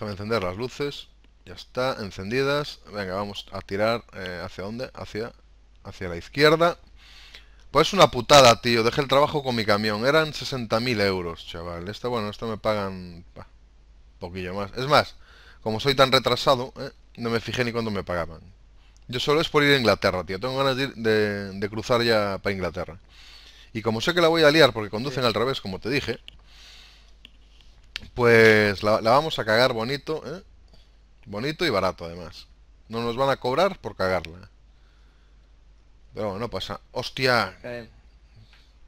Déjame encender las luces. Ya está, encendidas. Venga, vamos a tirar. Eh, ¿Hacia dónde? Hacia, hacia la izquierda. Pues una putada, tío. Dejé el trabajo con mi camión. Eran 60.000 euros, chaval. Esto bueno, esto me pagan... poquillo más. Es más, como soy tan retrasado, eh, no me fijé ni cuando me pagaban. Yo solo es por ir a Inglaterra, tío. Tengo ganas de, cruzar ya para Inglaterra. Y como sé que la voy a liar porque conducen al revés, como te dije, pues la, vamos a cagar bonito, ¿eh? Bonito y barato además. No nos van a cobrar por cagarla. Pero bueno, no pues, pasa. Ah, ¡Hostia!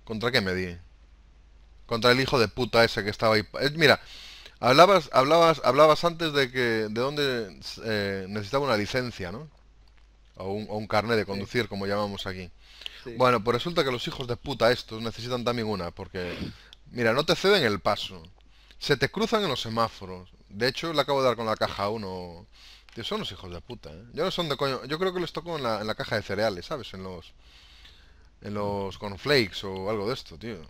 ¿Contra qué me di? Contra el hijo de puta ese que estaba ahí. Eh, mira, hablabas, hablabas, hablabas antes de que de dónde eh, necesitaba una licencia, ¿no? O un, carnet de conducir, como llamamos aquí. Bueno, pues resulta que los hijos de puta estos necesitan también una, porque... Mira, no te ceden el paso. Se te cruzan en los semáforos. De hecho, le acabo de dar con la caja uno Tío, son los hijos de puta, ¿eh? Yo no son de coño. Yo creo que les toco en la, en la caja de cereales, ¿sabes? En los... En los cornflakes o algo de esto, tío.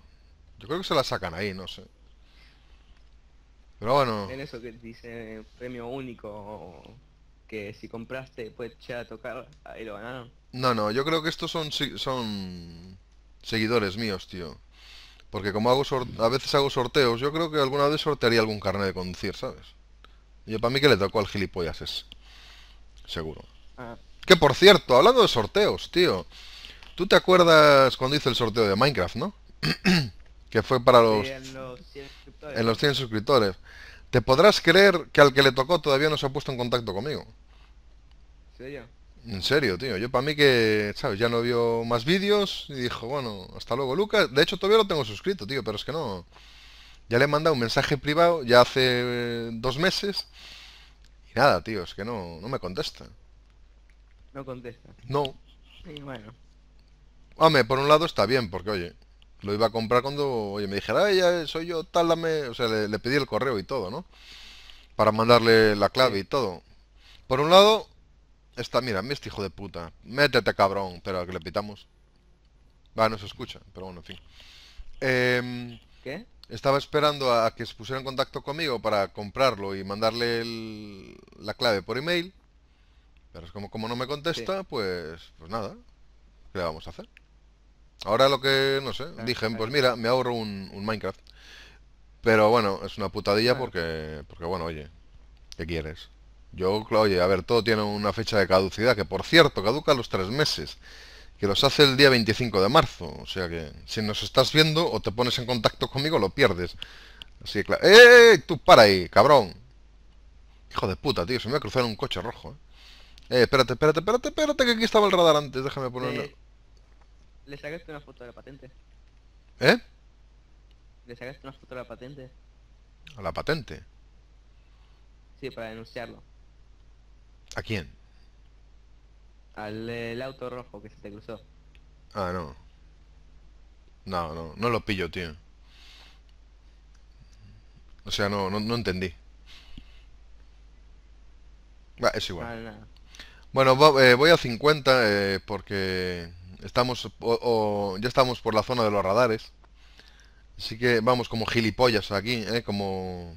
Yo creo que se la sacan ahí, no sé. Pero bueno... En eso que dice premio único que si compraste puedes echar a tocar, ahí lo ganaron. No, no, yo creo que estos son, son seguidores míos, tío. Porque como hago a veces hago sorteos, yo creo que alguna vez sortearía algún carnet de conducir, ¿sabes? Yo para mí que le tocó al gilipollas es. Seguro. Ah. Que por cierto, hablando de sorteos, tío. ¿Tú te acuerdas cuando hice el sorteo de Minecraft, no? que fue para los... en, los 100 en los 100 suscriptores. ¿Te podrás creer que al que le tocó todavía no se ha puesto en contacto conmigo? ¿Sí, yo? En serio, tío. Yo para mí que, ¿sabes? Ya no vio más vídeos y dijo, bueno, hasta luego, Lucas. De hecho, todavía lo tengo suscrito, tío, pero es que no. Ya le he mandado un mensaje privado ya hace dos meses. Y nada, tío, es que no, no me contesta. No contesta. No. Y bueno. Hombre, por un lado está bien, porque oye, lo iba a comprar cuando, oye, me dijera, ay, ah, ya soy yo, tal, o sea, le, pedí el correo y todo, ¿no? Para mandarle la clave y todo. Por un lado, Está, mira, este hijo de puta. Métete, cabrón. Pero que le pitamos. Va, no se escucha, pero bueno, en fin. Em, ¿Qué? Estaba esperando a que se pusiera en contacto conmigo para comprarlo y mandarle la clave por email. Pero es como, como no me contesta, pues, pues nada. ¿Qué le vamos a hacer? Ahora lo que, no sé, dije, pues mira, me ahorro un, Minecraft. Pero bueno, es una putadilla porque, porque, bueno, oye, ¿qué quieres? Yo, oye, a ver, todo tiene una fecha de caducidad, que por cierto, caduca los tres meses, que los hace el día 25 de marzo. O sea que si nos estás viendo o te pones en contacto conmigo, lo pierdes. Así que, claro. ¡Eh, eh, ¡Eh, Tú para ahí, cabrón. Hijo de puta, tío, se me va a cruzar un coche rojo, eh. eh espérate, espérate, espérate, espérate, que aquí estaba el radar antes, déjame ponerlo. ¿Le sacaste una foto de la patente? ¿Eh? ¿Le sacaste una foto de la patente? ¿A la patente? Sí, para denunciarlo. ¿A quién? Al eh, auto rojo que se te cruzó. Ah, no. No, no, no lo pillo, tío. O sea, no, no, entendí. es igual. Bueno, eh, voy a 50 eh, porque estamos ya estamos por la zona de los radares. Así que vamos como gilipollas aquí, eh, como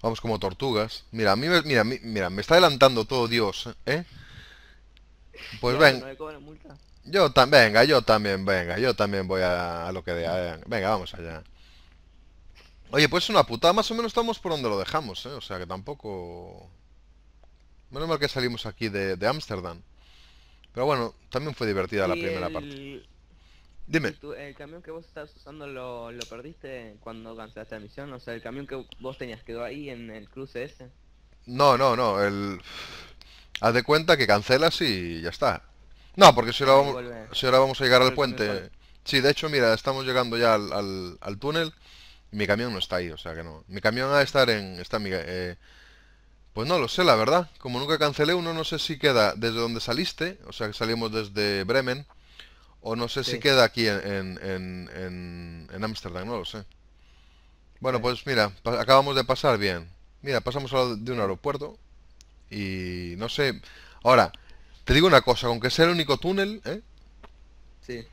Vamos como tortugas. Mira, a mí mira, mira, me está adelantando todo Dios, ¿eh? Pues venga. Yo también, venga, yo también, venga, yo también voy a, lo que Venga, vamos allá. Oye, pues es una puta más o menos estamos por donde lo dejamos, ¿eh? O sea que tampoco... Menos mal que salimos aquí de Ámsterdam. Pero bueno, también fue divertida la primera parte. Dime. ¿El camión que vos estabas usando lo, perdiste cuando cancelaste la misión? O sea, ¿el camión que vos tenías quedó ahí en el cruce ese? No, no, no. El... Haz de cuenta que cancelas y ya está. No, porque si ah, ahora vamos, si vamos a llegar al puente... Sí, de hecho, mira, estamos llegando ya al, al, túnel y mi camión no está ahí, o sea que no. Mi camión ha a estar en... Está mi, eh, pues no lo sé, la verdad. Como nunca cancelé uno, no sé si queda desde donde saliste, o sea que salimos desde Bremen. O no sé si queda aquí en, en, en, Amsterdam, no lo sé. Bueno, pues mira, acabamos de pasar bien. Mira, pasamos a de un aeropuerto y no sé. Ahora, te digo una cosa, aunque sea el único túnel, ¿eh? Sí.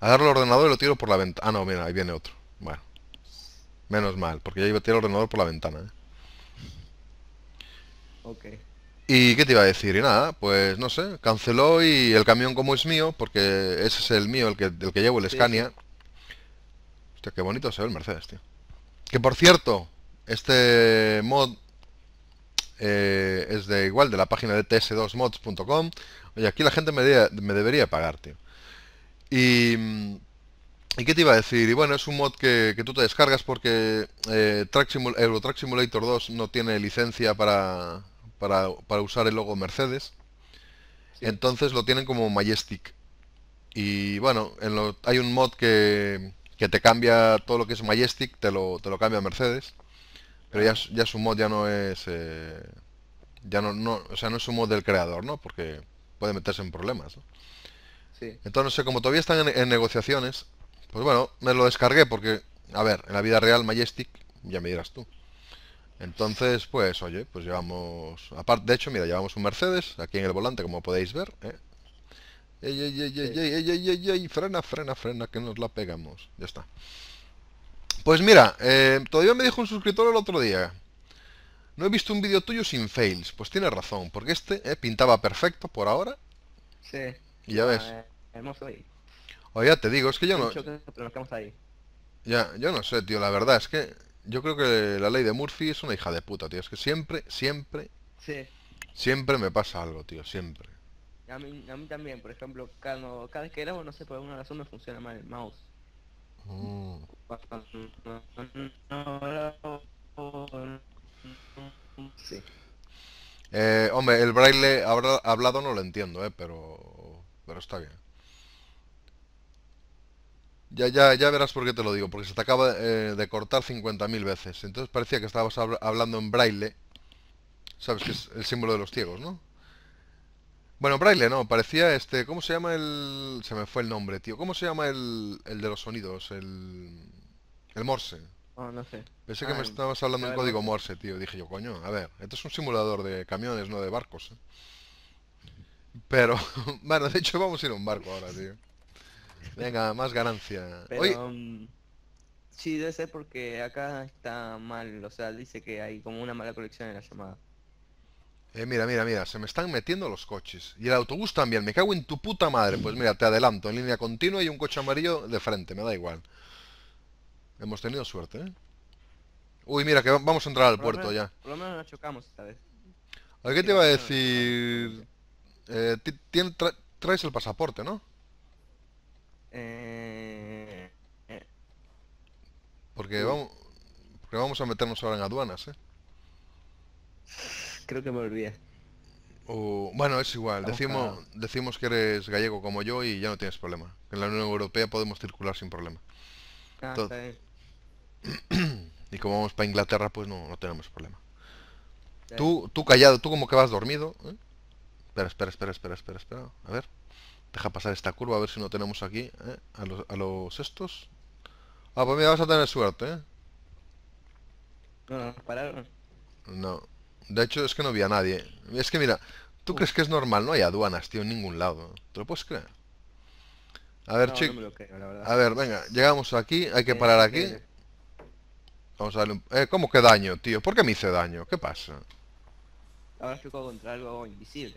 Agarro el ordenador y lo tiro por la ventana. Ah, no, mira, ahí viene otro. Bueno. Menos mal, porque ya iba a tirar el ordenador por la ventana, ¿eh? Ok. ¿Y qué te iba a decir? Y nada, pues no sé, canceló y el camión como es mío, porque ese es el mío, el que, llevo, el Scania. Hostia, qué bonito se ve el Mercedes, tío. Que por cierto, este mod eh, es de igual, de la página de ts2mods.com. Oye, aquí la gente me, debería pagar, tío. Y... ¿Y qué te iba a decir? Y bueno, es un mod que, tú te descargas porque eh, Track Simulator 2 no tiene licencia para, para, usar el logo Mercedes. Entonces lo tienen como Majestic. Y bueno, en lo, hay un mod que, que, te cambia todo lo que es Majestic, te lo, cambia Mercedes. Pero ya, ya su mod ya no es... Eh, ya no, o sea, no es un mod del creador, ¿no? Porque puede meterse en problemas, Entonces, como todavía están en, negociaciones, pues bueno, me lo descargué porque, a ver, en la vida real Majestic, ya me dirás tú. Entonces, pues, oye, pues llevamos... Aparte, de hecho, mira, llevamos un Mercedes aquí en el volante, como podéis ver. ¿eh? Ey, ey, ey, ey, ey, ey, ey, ey, frena, frena, frena, que nos la pegamos. Ya está. Pues mira, eh, todavía me dijo un suscriptor el otro día. No he visto un vídeo tuyo sin fails. Pues tiene razón, porque este eh, pintaba perfecto por ahora. Sí. Y ya ves. Ah, oye, ya te digo, es que yo no... Ya, yo no sé, tío, la verdad es que yo creo que la ley de Murphy es una hija de puta, tío. Es que siempre, siempre... Sí. Siempre me pasa algo, tío, siempre. A mí, a mí también, por ejemplo, cada, vez que grabo, no sé, por alguna razón me funciona mal el mouse. Mm. Sí. Eh, hombre, el braille hablado no lo entiendo, eh, pero, pero está bien. Ya, ya, ya verás por qué te lo digo, porque se te acaba eh, de cortar 50.000 veces. Entonces parecía que estabas hablando en braille. Sabes que es el símbolo de los ciegos, ¿no? Bueno, braille no, parecía este... ¿Cómo se llama el...? Se me fue el nombre, tío. ¿Cómo se llama el, de los sonidos? El... El morse. Ah, no sé. Pensé que ah, me estabas hablando en código morse, tío. Dije yo, coño, a ver, esto es un simulador de camiones, no de barcos. ¿eh?". Pero, bueno, de hecho vamos a ir a un barco ahora, tío. Venga, más ganancia. hoy um, sí, debe ser porque acá está mal, o sea, dice que hay como una mala colección en la llamada. Eh, mira, mira, mira, se me están metiendo los coches. Y el autobús también, me cago en tu puta madre. Pues mira, te adelanto, en línea continua y un coche amarillo de frente, me da igual. Hemos tenido suerte, ¿eh? Uy, mira, que vamos a entrar al puerto ya. Por lo menos nos chocamos esta vez. ¿A qué te iba a decir? Eh, traes el pasaporte, ¿no? Porque vamos, vamos a meternos ahora en aduanas, ¿eh? Creo que me olvidé. bueno, es igual. decimos, decimos que eres gallego como yo y ya no tienes problema. En la Unión Europea podemos circular sin problema. Ah, y como vamos para Inglaterra, pues no, no tenemos problema. Tú, tú callado, tú como que vas dormido. ¿eh? Espera, espera, espera, espera, espera, espera. A ver. Deja pasar esta curva, a ver si no tenemos aquí ¿eh? a, los, a los estos. Ah, pues mira, vas a tener suerte, ¿eh? No, no, pararon. No. De hecho, es que no había nadie. Es que mira, ¿tú crees que es normal? No hay aduanas, tío, en ningún lado. ¿Te lo puedes creer? A ver, a ver, venga, llegamos aquí, hay que eh, parar eh, aquí. Eh. Vamos a darle un... Eh, ¿Cómo que daño, tío? ¿Por qué me hice daño? ¿Qué pasa? Ahora puedo contra algo invisible.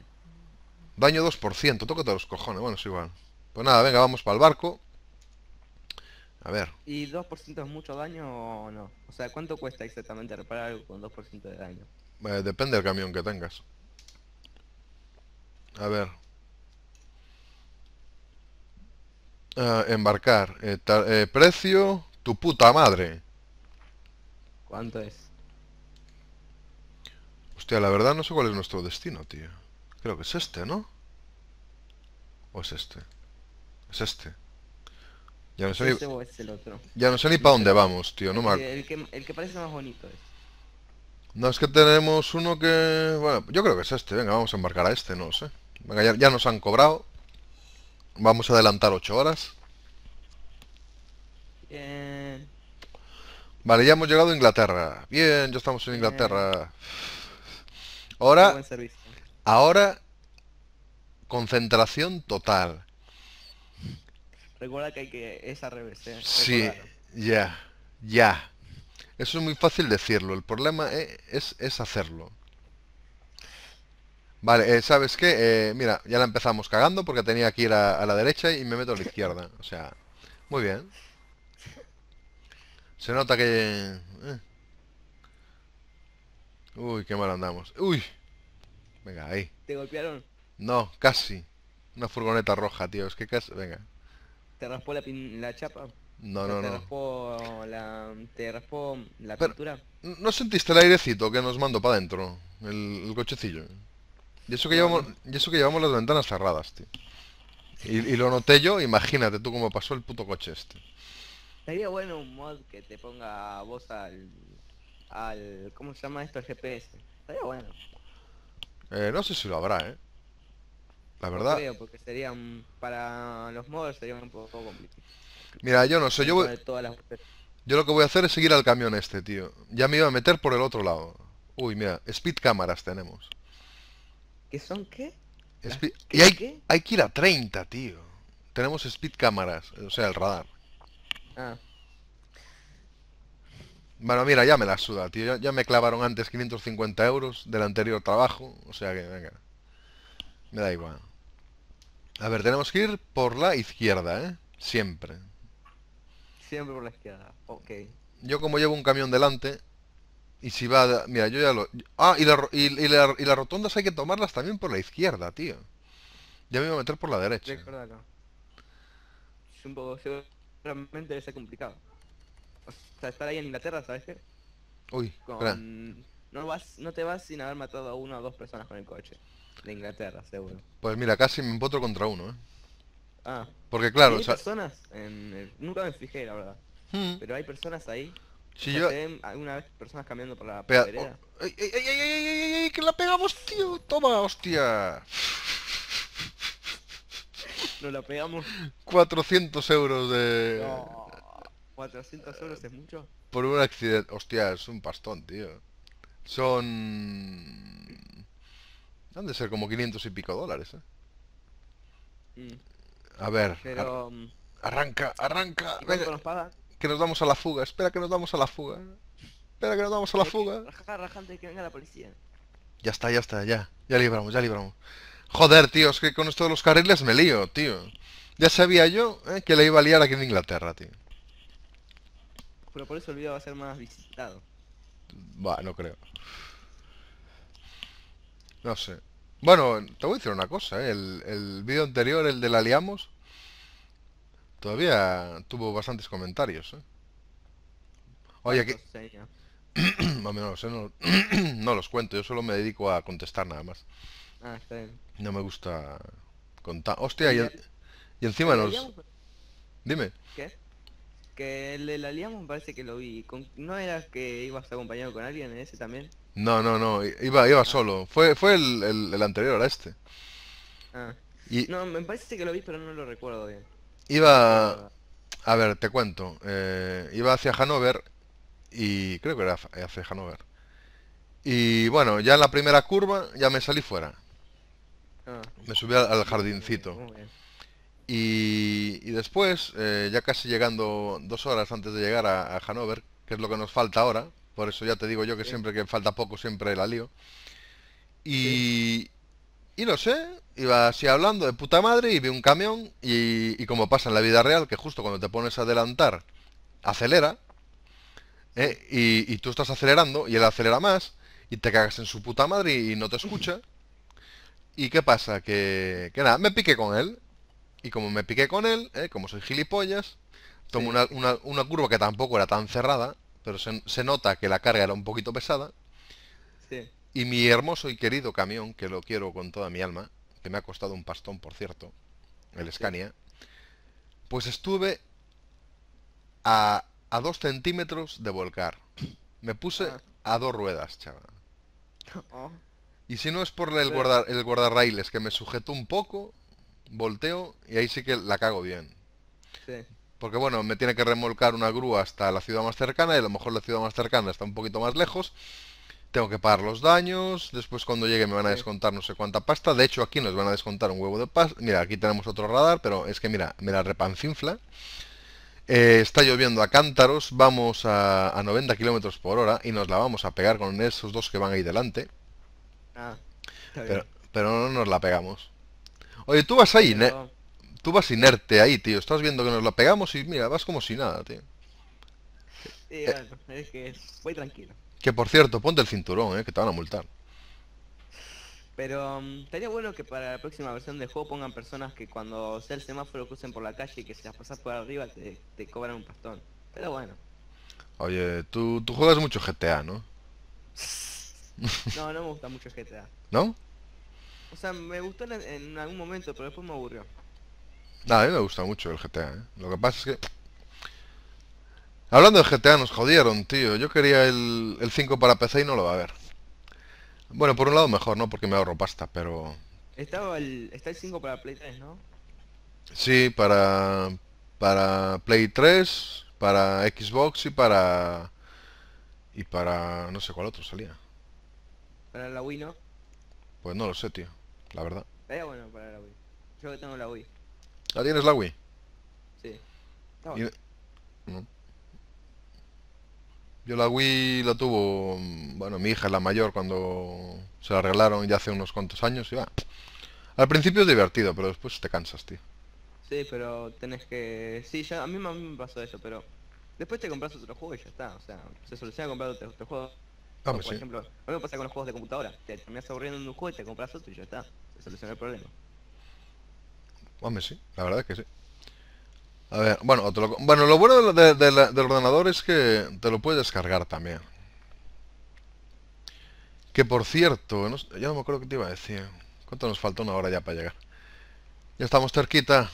Daño 2%, todos los cojones, bueno, es igual. Pues nada, venga, vamos para el barco. A ver. ¿Y 2% es mucho daño o no? O sea, ¿cuánto cuesta exactamente reparar algo con 2% de daño? depende del camión que tengas. A ver. Ah, embarcar. Eh, eh, precio, tu puta madre. ¿Cuánto es? Hostia, la verdad no sé cuál es nuestro destino, tío. Creo que es este, ¿no? ¿O es este? Es este. Ya no sé ni... Este este, el otro. no para dónde vamos, tío, no el, el que, parece más bonito es. No, es que tenemos uno que... Bueno, yo creo que es este. Venga, vamos a embarcar a este, no lo sé. Venga, ya, nos han cobrado. Vamos a adelantar ocho horas. Vale, ya hemos llegado a Inglaterra. Bien, ya estamos en Inglaterra. Ahora... Ahora... Concentración total. Recuerda que hay que es al revés. Eh, sí, ya, ya. Eso es muy fácil decirlo. El problema eh, es, hacerlo. Vale, eh, ¿sabes qué? mira, ya la empezamos cagando porque tenía que ir a, a, la derecha y me meto a la izquierda. O sea, muy bien. Se nota que... Uy, qué mal andamos. Uy. Venga, ahí. ¿Te golpearon? No, casi. Una furgoneta roja, tío. Es que casi... Venga te raspó la, la chapa. No, no, no. Te raspó la, te raspó la pintura. ¿No sentiste el airecito que nos mandó para adentro? El, cochecillo. Y eso, que llevamos, y eso que llevamos las ventanas cerradas, tío. Y, lo noté yo, imagínate tú cómo pasó el puto coche este. Sería bueno un mod que te ponga voz al... al ¿Cómo se llama esto? El GPS. Sería bueno. Eh, no sé si lo habrá, ¿eh? verdad. Mira, yo no sé, yo Yo lo que voy a hacer es seguir al camión este, tío. Ya me iba a meter por el otro lado. Uy, mira, speed cámaras tenemos. ¿Qué son qué? y hay, hay que ir a 30, tío. Tenemos speed cámaras, o sea, el radar. Ah. Bueno, mira, ya me la suda, tío. Ya, me clavaron antes 550 euros del anterior trabajo. O sea que, venga. Me da igual. A ver, tenemos que ir por la izquierda, ¿eh? Siempre. Siempre por la izquierda, ok. Yo como llevo un camión delante, y si va... Mira, yo ya lo... Ah, y, la, y, y, y las rotondas hay que tomarlas también por la izquierda, tío. Ya me voy a meter por la derecha. Es un poco... Realmente debe ser complicado. O sea, estar ahí en Inglaterra, ¿sabes qué? Uy, Con... no, vas, no te vas sin haber matado a una o dos personas con el coche. De Inglaterra, seguro. Pues mira, casi me empotro contra uno, ¿eh? Ah. Porque claro, o sea... personas en eh, Nunca me fijé, la verdad. Hmm. Pero hay personas ahí. Si yo... alguna vez personas cambiando por la Pea... Oh, ¡Que la pegamos, tío! ¡Toma, hostia! Nos la pegamos. 400 euros de... 400 euros es mucho. Por un accidente. Hostia, es un pastón, tío. Son... Han de ser como 500 y pico dólares, ¿eh? Mm. A ver. Pero... Mm, arranca, arranca. Que nos damos a la fuga. Espera que nos damos a la fuga. Espera que nos damos a la eh, fuga. Ya está, ya está, ya. Ya libramos, ya libramos. Joder, tío, es que con esto de los carriles me lío, tío. Ya sabía yo eh, que le iba a liar aquí en Inglaterra, tío. Pero por eso el video va a ser más visitado. Va, no creo. No sé. Bueno, te voy a decir una cosa, ¿eh? el, vídeo anterior, el de la todavía tuvo bastantes comentarios. ¿eh? Oye, aquí... no, no, los cuento, yo solo me dedico a contestar nada más. Ah, está bien. No me gusta contar... Hostia, y, y encima nos... Dime. ¿Qué? Que el de la me parece que lo vi. ¿No era que ibas acompañado con alguien en ese también? No, no, no. Iba, iba solo. Fue, fue el, anterior a este. Ah. Y... No, me parece que lo vi, pero no lo recuerdo bien. Iba... A ver, te cuento. Eh, iba hacia Hanover y creo que era hacia Hanover. Y bueno, ya en la primera curva ya me salí fuera. Ah. Me subí al, jardincito. muy bien. Y, después, eh, ya casi llegando dos horas antes de llegar a, a, Hanover, que es lo que nos falta ahora, por eso ya te digo yo que siempre que falta poco siempre la lío. Y, y no sé, iba así hablando de puta madre y vi un camión y, y como pasa en la vida real, que justo cuando te pones a adelantar, acelera, eh, y, y, tú estás acelerando y él acelera más y te cagas en su puta madre y, no te escucha. ¿Y qué pasa? Que, que nada, me pique con él y como me piqué con él, eh, como soy gilipollas, tomo una, curva que tampoco era tan cerrada, pero se, nota que la carga era un poquito pesada. Sí. Y mi hermoso y querido camión, que lo quiero con toda mi alma, que me ha costado un pastón, por cierto, el Scania, pues estuve a, a dos centímetros de volcar. Me puse ah. a dos ruedas, chaval. Oh. Y si no es por el, guarda, el que me sujetó un poco, volteo y ahí sí que la cago bien. Porque bueno, me tiene que remolcar una grúa hasta la ciudad más cercana y a lo mejor la ciudad más cercana está un poquito más lejos. Tengo que pagar los daños, después cuando llegue me van a descontar no sé cuánta pasta. De hecho aquí nos van a descontar un huevo de pasta. Mira, aquí tenemos otro radar, pero es que mira, me la repancinfla. Eh, está lloviendo a cántaros, vamos a, 90 kilómetros por hora y nos la vamos a pegar con esos dos que van ahí delante. Ah, pero no nos la pegamos. Oye, tú vas ahí, tú vas inerte ahí, tío. Estás viendo que nos la pegamos y mira, vas como si nada, tío. Sí, eh. bueno, es que voy tranquilo. Que por cierto, ponte el cinturón, eh, que te van a multar. Pero mm, estaría bueno que para la próxima versión del juego pongan personas que cuando sea el semáforo crucen por la calle y que si las pasas por arriba te, cobran un pastón. Pero bueno. Oye, tú, tú juegas mucho GTA, ¿no? No, no me gusta mucho GTA. ¿No? O sea, me gustó en, algún momento, pero después me aburrió. Nada, a mí me gusta mucho el GTA, ¿eh? Lo que pasa es que... Hablando de GTA, nos jodieron, tío. Yo quería el, 5 para PC y no lo va a haber. Bueno, por un lado mejor, ¿no? Porque me ahorro pasta, pero... Estaba el, está el 5 para Play 3, ¿no? Sí, para, para Play 3, para Xbox y para... Y para... no sé cuál otro salía. ¿Para la Wii, no? Pues no lo sé, tío la verdad. Eh, bueno para la Wii. Yo que tengo la Wii. ¿La tienes la Wii? Sí. Está Yo la Wii la tuvo, mm, bueno, mi hija es la mayor cuando se la arreglaron ya hace unos cuantos años y va. Al principio es divertido, pero después te cansas, tío. Sí, pero tenés que... Sí, ya a mí, a me pasó eso, pero... Después te compras otro juego y ya está, o sea, se soluciona comprar otro, juego. Ah, pues por ejemplo, a mí me pasa con los juegos de computadora, te terminas aburriendo en un juego y te compras otro y ya está sí, la verdad que sí. A ver, bueno, lo, bueno lo bueno del ordenador es que te lo puedes descargar también. Que por cierto, ya no me acuerdo qué te iba a decir. ¿Cuánto nos falta una hora ya para llegar? Ya estamos cerquita.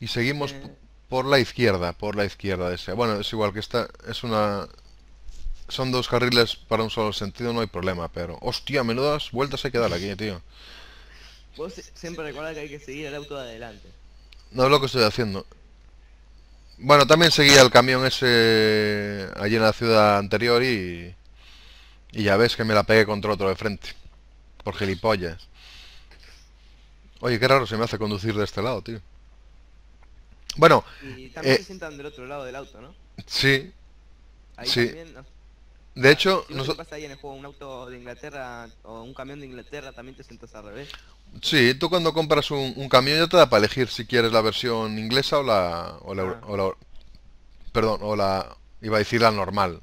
Y seguimos eh. por la izquierda, por la izquierda de ese. Bueno, es igual que esta es una son dos carriles para un solo sentido, no hay problema, pero... Hostia, menudas vueltas hay que dar aquí, tío. Vos siempre recuerda que hay que seguir el auto adelante. No es lo que estoy haciendo. Bueno, también seguía el camión ese allí en la ciudad anterior y... Y ya ves que me la pegué contra otro de frente. Por gilipollas. Oye, qué raro se me hace conducir de este lado, tío. Bueno... Y también eh, se sientan del otro lado del auto, ¿no? Sí. Ahí También... De hecho, si nosotros... ahí en el juego? ¿Un auto de Inglaterra o un camión de Inglaterra también te sientas al revés? Sí, tú cuando compras un, camión ya te da para elegir si quieres la versión inglesa ah. o la, Perdón, o la... Iba a decir la normal.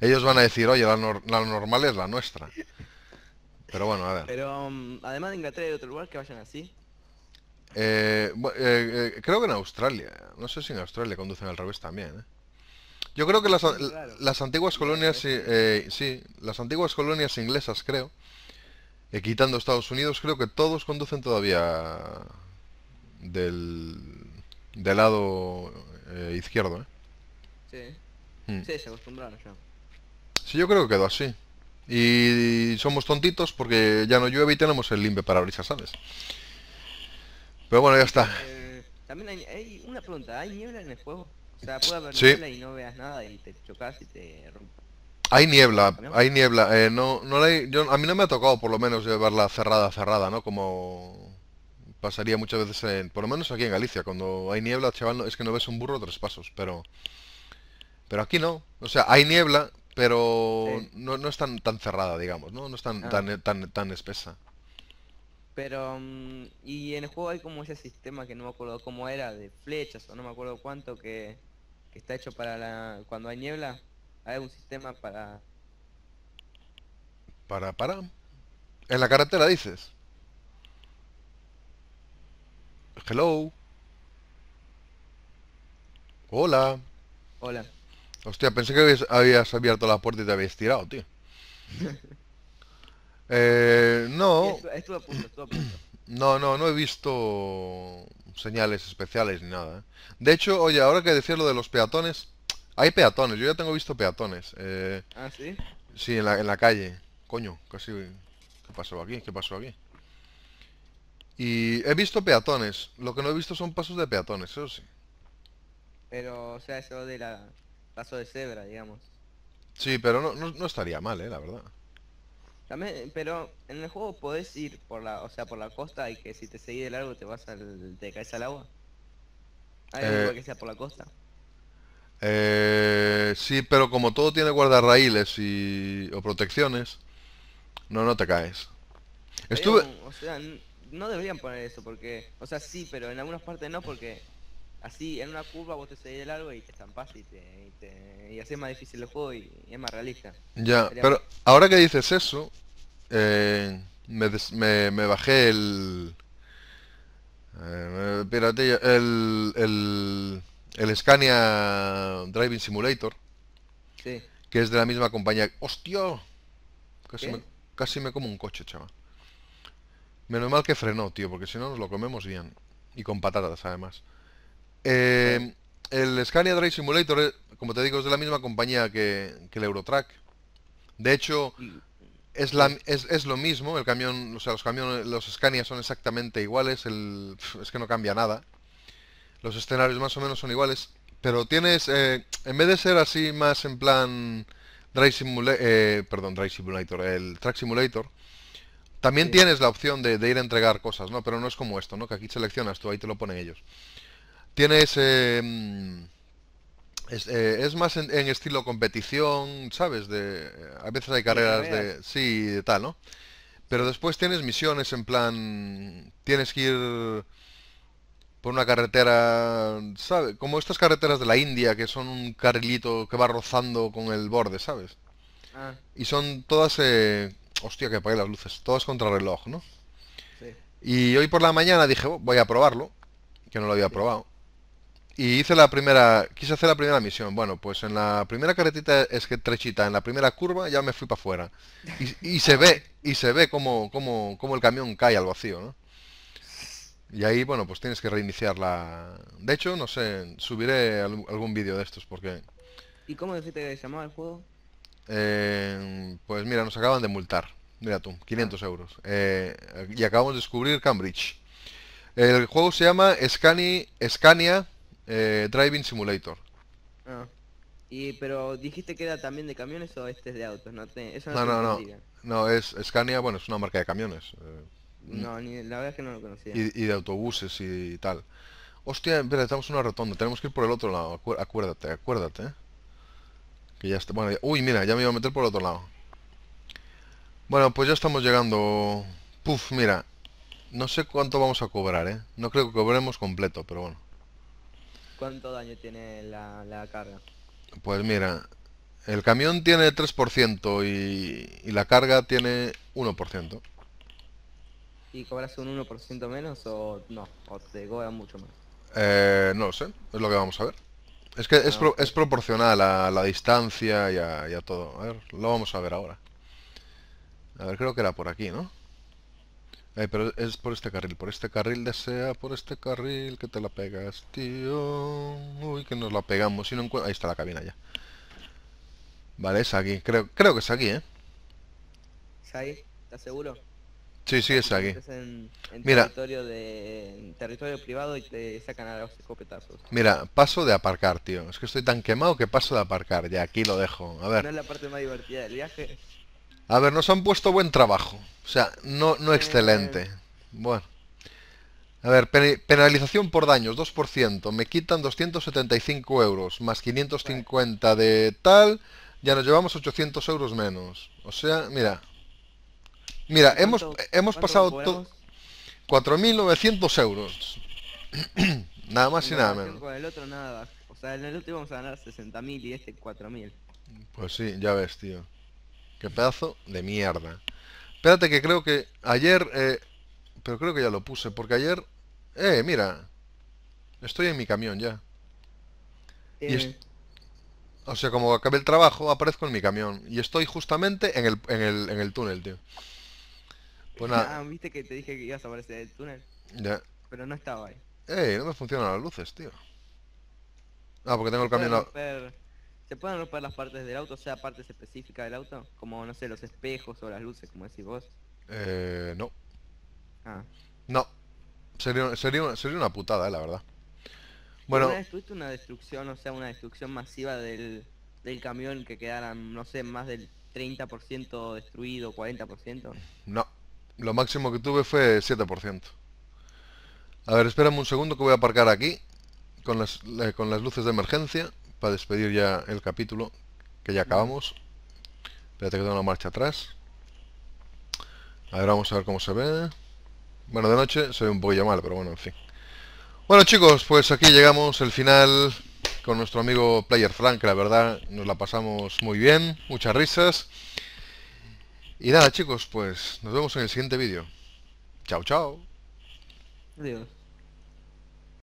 Ellos van a decir, oye, la, normal es la nuestra. Pero bueno, a ver. Pero mm, además de Inglaterra y otro lugar que vayan así. Eh, eh, eh, creo que en Australia. No sé si en Australia conducen al revés también. ¿eh? Yo creo que las, las antiguas colonias, eh, eh las antiguas colonias inglesas, creo, eh, quitando Estados Unidos, creo que todos conducen todavía del, lado eh, izquierdo, hmm. Sí. se acostumbraron ya. Sí, yo creo que quedó así. Y somos tontitos porque ya no llueve y tenemos el limbe para brisas, ¿sabes? Pero bueno, ya está. también hay, hay una pregunta, ¿hay niebla en el juego? O sea, puede haber niebla y no veas nada y te chocas y te rompes. Hay niebla, hay niebla. Eh, no, no la a mí no me ha tocado por lo menos llevarla cerrada, cerrada, ¿no? Como pasaría muchas veces, en, por lo menos aquí en Galicia. Cuando hay niebla, chaval, es que no ves un burro tres pasos, pero... Pero aquí no. O sea, hay niebla, pero no, no es tan, tan cerrada, digamos, ¿no? No es tan, ah. tan, tan, espesa. Pero, mm, y en el juego hay como ese sistema que no me acuerdo cómo era, de flechas o no me acuerdo cuánto, que que está hecho para la, cuando hay niebla, hay un sistema para... Para, para. En la carretera dices. Hello. Hola. Hola. Hostia, pensé que habías, abierto la puerta y te habías tirado, tío. Eh, no. punto, a punto. No, no, no he visto señales especiales ni nada. ¿eh? De hecho, oye, ahora que decía lo de los peatones, hay peatones, yo ya tengo visto peatones. Eh, ¿Ah, sí? Sí, en la, en la calle. Coño, casi... ¿Qué pasó aquí? ¿Qué pasó aquí? Y he visto peatones. Lo que no he visto son pasos de peatones, eso sí. Pero, o sea, eso de la... Paso de cebra, digamos. Sí, pero no, no, no estaría mal, eh, la verdad. También, pero en el juego podés ir por la, o sea, por la costa y que si te seguís de largo te vas al, te caes al agua. Hay algo eh, que sea por la costa. Eh, sí, pero como todo tiene guardarraíles y o protecciones, no, no te caes. Estuve. o sea, no deberían poner eso porque, o sea, sí, pero en algunas partes no porque así en una curva vos te seguís del árbol y te estampás y te, y, te, así es más difícil el juego y, es más realista. Ya, pero ahora que dices eso, eh, me, me, bajé el... Eh, el, el, el Scania Driving Simulator, sí. que es de la misma compañía. ¡Hostia! Casi me, casi me como un coche, chaval. Menos mal que frenó, tío, porque si no nos lo comemos bien. Y con patatas, además. Eh, el Scania Drive Simulator, eh, como te digo, es de la misma compañía que, el Eurotrack. De hecho, es, lo mismo, el camión, o sea, los camiones, los Scania son exactamente iguales, el, es que no cambia nada. Los escenarios más o menos son iguales, pero tienes, eh, en vez de ser así más en plan Drive Simulator, perdón, Drive Simulator, el Track Simulator, también tienes la opción de, ir a entregar cosas, ¿no? Pero no es como esto, ¿no? Que aquí seleccionas tú, ahí te lo ponen ellos. Tienes... ese mm, eh, es, más en, estilo competición, ¿sabes? De, eh, a veces hay carreras de... Sí, de tal, ¿no? Pero después tienes misiones en plan... Tienes que ir por una carretera, ¿sabes? Como estas carreteras de la India, que son un carrilito que va rozando con el borde, ¿sabes? Ah. Y son todas... Eh... Hostia, que apague las luces. Todas contra reloj, ¿no? Y hoy por la mañana dije, oh, voy a probarlo, que no lo había probado y hice la primera, quise hacer la primera misión. Bueno, pues en la primera carretita es que trechita, en la primera curva ya me fui para afuera. Y, se ve, y se ve como, como, como el camión cae al vacío, ¿no? Y ahí, bueno, pues tienes que reiniciar la... De hecho, no sé, subiré algún vídeo de estos porque... ¿Y cómo decís que se llamaba el juego? Eh, pues mira, nos acaban de multar. Mira tú, 500 ah. euros. Eh, y acabamos de descubrir Cambridge. El juego se llama Scania eh, Driving Simulator. Ah. Y, pero dijiste que era también de camiones o este es de autos, no te, no, no, no, es Scania, bueno, es una marca de camiones. Eh, no, ni, la verdad es que no lo conocía. Y, de autobuses y, tal. Hostia, mira, estamos en una rotonda, tenemos que ir por el otro lado, acuérdate, acuérdate. Eh, que ya está, bueno, uy, mira, ya me iba a meter por el otro lado. Bueno, pues ya estamos llegando. Puf, mira, no sé cuánto vamos a cobrar, ¿eh? No creo que cobremos completo, pero bueno. ¿Cuánto daño tiene la, carga? Pues mira, el camión tiene 3% y, la carga tiene 1%. ¿Y cobras un 1% menos o no? ¿O te cobra mucho más? Eh, no lo sé, es lo que vamos a ver. Es que es, ah, proporcional a la distancia y y a todo. A ver, lo vamos a ver ahora. A ver, creo que era por aquí, ¿no? Eh, pero es por este carril, por este carril desea, por este carril que te la pegas, tío. Uy, que nos la pegamos. Si no encuentro... Ahí está la cabina ya. Vale, es aquí. Creo, creo que es aquí, ¿eh? ¿Es ahí? ¿Estás seguro? Sí, sí, es aquí. Territorio, privado y te sacan a los escopetazos. Mira, paso de aparcar, tío. Es que estoy tan quemado que paso de aparcar. Ya, aquí lo dejo. A ver. No es la parte más divertida del viaje. A ver, nos han puesto buen trabajo. O sea, no, no excelente. Bueno. A ver, penalización por daños, 2%. Me quitan 275 euros, más 550 de tal. Ya nos llevamos 800 euros menos. O sea, mira. Mira, hemos, hemos pasado 4.900 euros. nada más y nada menos. Con el otro nada. O sea, en el último vamos a ganar 60.000 y este 4.000. Pues sí, ya ves, tío. Qué pedazo de mierda. Espérate que creo que ayer... Eh, pero creo que ya lo puse, porque ayer... Eh, mira. Estoy en mi camión ya. Eh. O sea, como acabé el trabajo, aparezco en mi camión. Y estoy justamente en el, en el, en el túnel, tío. Pues nada. Ah, viste que te dije que ibas a aparecer el túnel. Ya. Pero no estaba ahí. ¡Eh, no me funcionan las luces, tío. Ah, porque tengo el camión... ¿Te pueden romper las partes del auto, o sea partes específicas del auto? Como, no sé, los espejos o las luces, como decís vos. Eh, no. Ah. No. Sería, sería, sería una putada, la verdad. Bueno. ¿Una una destrucción, o sea, una destrucción masiva del, camión que quedaran no sé, más del 30% destruido, 40%? No. Lo máximo que tuve fue 7%. A ver, espérame un segundo que voy a aparcar aquí. Con las, eh, con las luces de emergencia para despedir ya el capítulo, que ya acabamos. Espérate que tengo una marcha atrás. A ver, vamos a ver cómo se ve. Bueno, de noche se ve un poquillo mal, pero bueno, en fin. Bueno chicos, pues aquí llegamos el final con nuestro amigo Player Frank, la verdad nos la pasamos muy bien, muchas risas. Y nada chicos, pues nos vemos en el siguiente vídeo. Chao, chao. Adiós.